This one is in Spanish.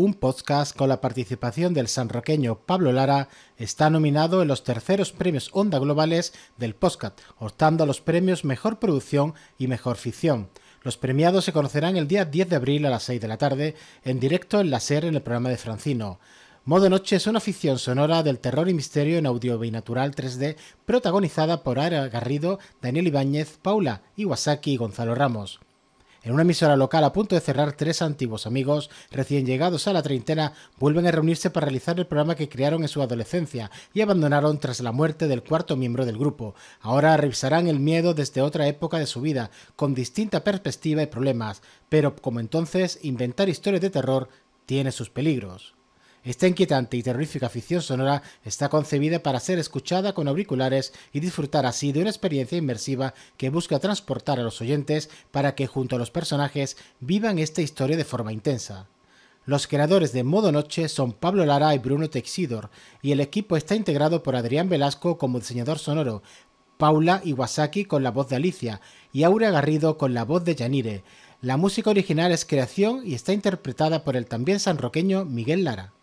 un podcast con la participación del sanroqueño Pablo Lara, está nominado en los terceros premios Onda Globales del podcast, optando a los premios Mejor Producción y Mejor Ficción. Los premiados se conocerán el día 10 de abril a las 6 de la tarde, en directo en la SER en el programa de Francino. Modo Noche es una ficción sonora del terror y misterio en audio binatural 3D, protagonizada por Ara Garrido, Daniel Ibáñez, Paula Iwasaki y Gonzalo Ramos. En una emisora local a punto de cerrar, tres antiguos amigos recién llegados a la treintena vuelven a reunirse para realizar el programa que crearon en su adolescencia y abandonaron tras la muerte del cuarto miembro del grupo. Ahora revisarán el miedo desde otra época de su vida, con distinta perspectiva y problemas, pero como entonces, inventar historias de terror tiene sus peligros. Esta inquietante y terrorífica afición sonora está concebida para ser escuchada con auriculares y disfrutar así de una experiencia inmersiva que busca transportar a los oyentes para que junto a los personajes vivan esta historia de forma intensa. Los creadores de Modo Noche son Pablo Lara y Bruno Texidor, y el equipo está integrado por Adrián Velasco como diseñador sonoro, Paula Iwasaki con la voz de Alicia y Aura Garrido con la voz de Yanire. La música original es creación y está interpretada por el también sanroqueño Miguel Lara.